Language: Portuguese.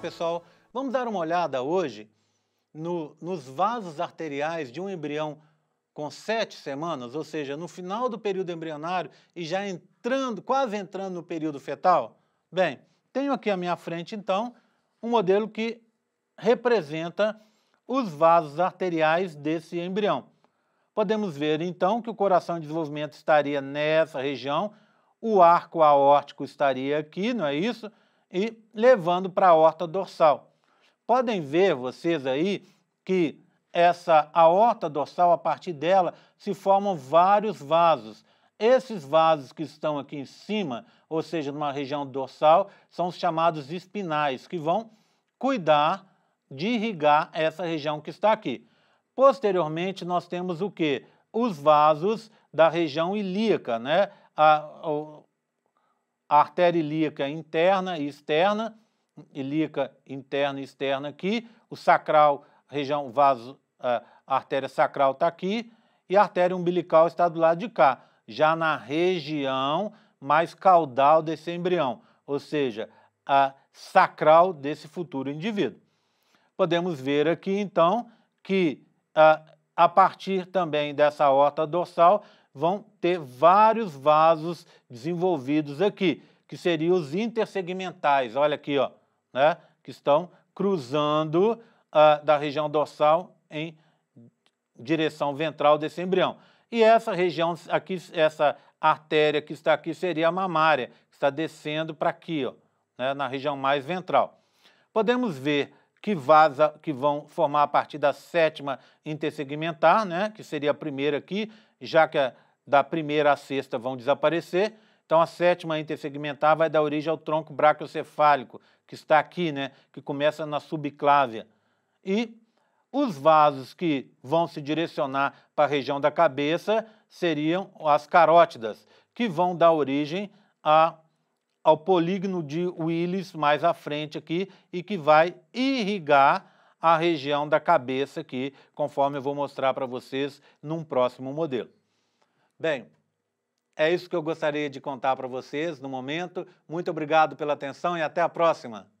pessoal, vamos dar uma olhada hoje no, nos vasos arteriais de um embrião com sete semanas, ou seja, no final do período embrionário e já entrando, quase entrando no período fetal? Bem, tenho aqui à minha frente, então, um modelo que representa os vasos arteriais desse embrião. Podemos ver, então, que o coração em desenvolvimento estaria nessa região, o arco aórtico estaria aqui, não é isso? e levando para a horta dorsal. Podem ver vocês aí que essa aorta dorsal, a partir dela, se formam vários vasos. Esses vasos que estão aqui em cima, ou seja, numa região dorsal, são os chamados espinais, que vão cuidar de irrigar essa região que está aqui. Posteriormente, nós temos o que? Os vasos da região ilíaca, né? A, a artéria ilíaca interna e externa, ilíaca interna e externa aqui, o sacral, região vaso, a artéria sacral está aqui e a artéria umbilical está do lado de cá, já na região mais caudal desse embrião, ou seja, a sacral desse futuro indivíduo. Podemos ver aqui então que a a partir também dessa horta dorsal, vão ter vários vasos desenvolvidos aqui, que seriam os intersegmentais, olha aqui, ó, né, que estão cruzando uh, da região dorsal em direção ventral desse embrião. E essa região aqui, essa artéria que está aqui seria a mamária, que está descendo para aqui, ó, né, na região mais ventral. Podemos ver que, vaza, que vão formar a partir da sétima intersegmentar, né, que seria a primeira aqui, já que a, da primeira à sexta vão desaparecer. Então, a sétima intersegmentar vai dar origem ao tronco braquiocefálico, que está aqui, né, que começa na subclávia. E os vasos que vão se direcionar para a região da cabeça seriam as carótidas, que vão dar origem a ao polígono de Willis mais à frente aqui e que vai irrigar a região da cabeça aqui, conforme eu vou mostrar para vocês num próximo modelo. Bem, é isso que eu gostaria de contar para vocês no momento. Muito obrigado pela atenção e até a próxima!